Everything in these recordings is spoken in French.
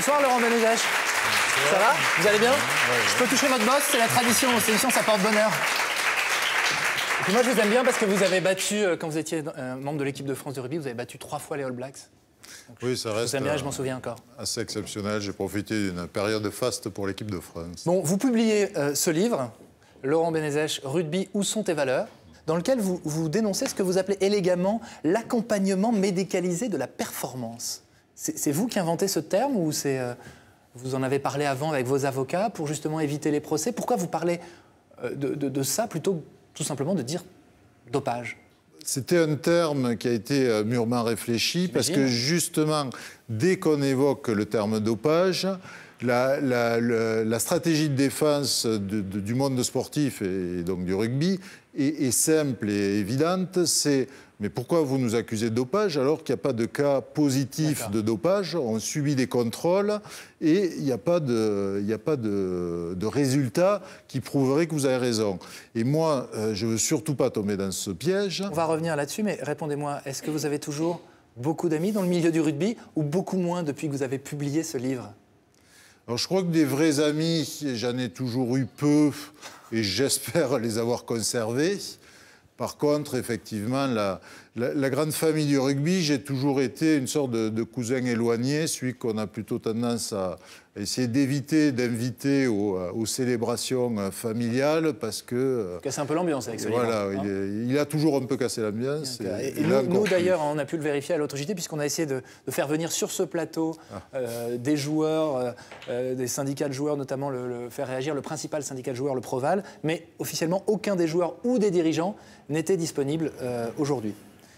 Bonsoir Laurent Benedèche. Ça va Vous allez bien Je peux toucher votre bosse, c'est la tradition. C'est émission, ça porte bonheur. moi, je vous aime bien parce que vous avez battu, euh, quand vous étiez euh, membre de l'équipe de France de rugby, vous avez battu trois fois les All Blacks. oui, ça reste. Je, euh, je m'en souviens encore. Assez exceptionnel. J'ai profité d'une période de faste pour l'équipe de France. Bon, vous publiez ce livre, Laurent Benezèche, Rugby, où sont tes valeurs dans lequel vous, vous dénoncez ce que vous appelez élégamment l'accompagnement médicalisé de la performance. C'est vous qui inventez ce terme ou euh, vous en avez parlé avant avec vos avocats pour justement éviter les procès Pourquoi vous parlez euh, de, ça plutôt que tout simplement de dire dopage c'était un terme qui a été euh, mûrement réfléchi parce que justement, dès qu'on évoque le terme dopage, la, stratégie de défense du monde sportif et donc du rugby est, est simple et évidente. C'est mais pourquoi vous nous accusez de dopage alors qu'il n'y a pas de cas positif de dopage On subit des contrôles et il n'y a pas, de, il a pas de, résultats qui prouveraient que vous avez raison. Et moi, euh, je ne veux surtout pas tomber dans ce piège. On va revenir là-dessus, mais répondez-moi, est-ce que vous avez toujours beaucoup d'amis dans le milieu du rugby ou beaucoup moins depuis que vous avez publié ce livre alors, je crois que des vrais amis, j'en ai toujours eu peu et j'espère les avoir conservés. Par contre, effectivement, la, grande famille du rugby, j'ai toujours été une sorte de cousin éloigné, celui qu'on a plutôt tendance à, essayer d'éviter d'inviter aux, euh, célébrations euh, familiales parce que... Euh, Casse un peu l'ambiance avec Voilà, hein. il, a toujours un peu cassé l'ambiance. nous, d'ailleurs, on a pu le vérifier à l'autre JT puisqu'on a essayé de, faire venir sur ce plateau ah. des joueurs, des syndicats de joueurs, notamment le, faire réagir le principal syndicat de joueurs, le Proval, mais officiellement aucun des joueurs ou des dirigeants n'était disponible aujourd'hui.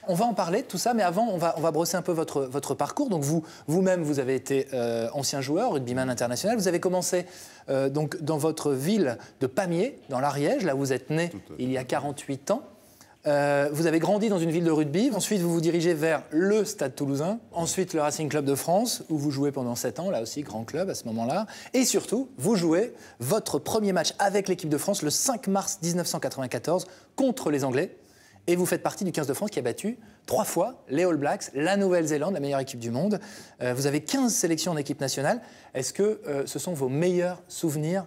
On va en parler tout ça, mais avant, on va, brosser un peu votre, parcours. Donc vous, vous-même, vous avez été euh, ancien joueur, rugbyman international. Vous avez commencé euh, donc dans votre ville de Pamiers, dans l'Ariège, là vous êtes né il y a 48 ans. Euh, vous avez grandi dans une ville de rugby, ensuite vous vous dirigez vers le Stade toulousain, ensuite le Racing Club de France, où vous jouez pendant 7 ans, là aussi, grand club à ce moment-là, et surtout, vous jouez votre premier match avec l'équipe de France le 5 mars 1994 contre les Anglais, et vous faites partie du 15 de France qui a battu trois fois les All Blacks, la Nouvelle-Zélande, la meilleure équipe du monde. Euh, vous avez 15 sélections en équipe nationale. Est-ce que euh, ce sont vos meilleurs souvenirs,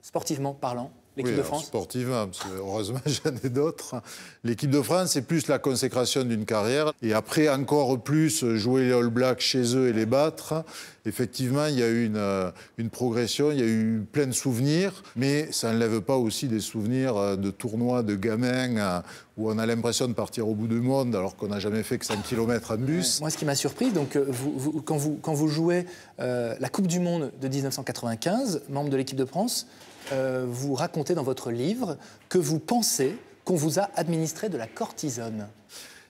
sportivement parlant L'équipe de France Sportivement, hein, heureusement, j'en ai d'autres. Hein. L'équipe de France, c'est plus la consécration d'une carrière. Et après, encore plus, euh, jouer les All Blacks chez eux et les battre. Hein. Effectivement, il y a eu une, une progression, il y a eu plein de souvenirs. Mais ça lève pas aussi des souvenirs de tournois de gamins où on a l'impression de partir au bout du monde alors qu'on n'a jamais fait que 5 km en bus. Moi, ce qui m'a surpris, donc, euh, vous, quand, vous, jouez euh, la Coupe du Monde de 1995, membre de l'équipe de France, euh, vous racontez dans votre livre que vous pensez qu'on vous a administré de la cortisone.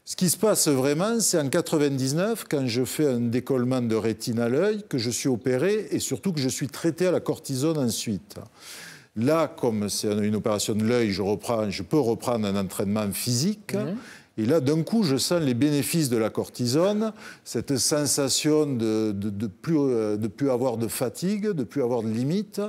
Ce qui se passe vraiment, c'est en 1999, quand je fais un décollement de rétine à l'œil, que je suis opéré et surtout que je suis traité à la cortisone ensuite. Là, comme c'est une opération de l'œil, je, peux reprendre un entraînement physique. Mhm. Et là, d'un coup, je sens les bénéfices de la cortisone, cette sensation de ne plus, euh, plus avoir de fatigue, de plus avoir de limites,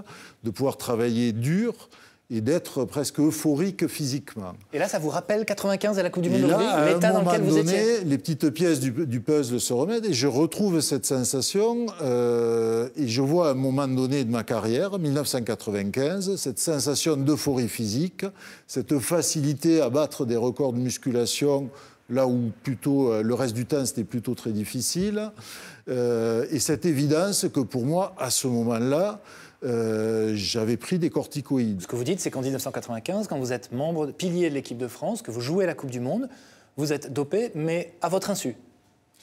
de pouvoir travailler dur et d'être presque euphorique physiquement. Et là, ça vous rappelle 95 à la Coupe du Monde l'état dans lequel vous donné, Les petites pièces du, puzzle se remettent et je retrouve cette sensation euh, et je vois à un moment donné de ma carrière, 1995, cette sensation d'euphorie physique, cette facilité à battre des records de musculation là où plutôt euh, le reste du temps c'était plutôt très difficile, euh, et cette évidence que pour moi, à ce moment-là, euh, j'avais pris des corticoïdes. Ce que vous dites, c'est qu'en 1995, quand vous êtes membre, pilier de l'équipe de France, que vous jouez la Coupe du Monde, vous êtes dopé, mais à votre insu.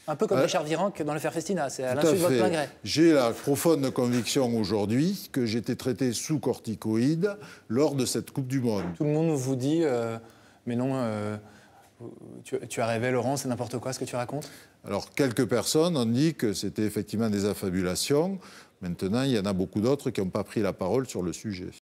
Un peu comme euh, Richard que dans Fer Festina, c'est à l'insu de votre plein J'ai la profonde conviction aujourd'hui que j'étais traité sous corticoïdes lors de cette Coupe du Monde. Tout le monde vous dit, euh, mais non, tu, as rêvé, Laurent, c'est n'importe quoi ce que tu racontes Alors, quelques personnes ont dit que c'était effectivement des affabulations. Maintenant, il y en a beaucoup d'autres qui n'ont pas pris la parole sur le sujet.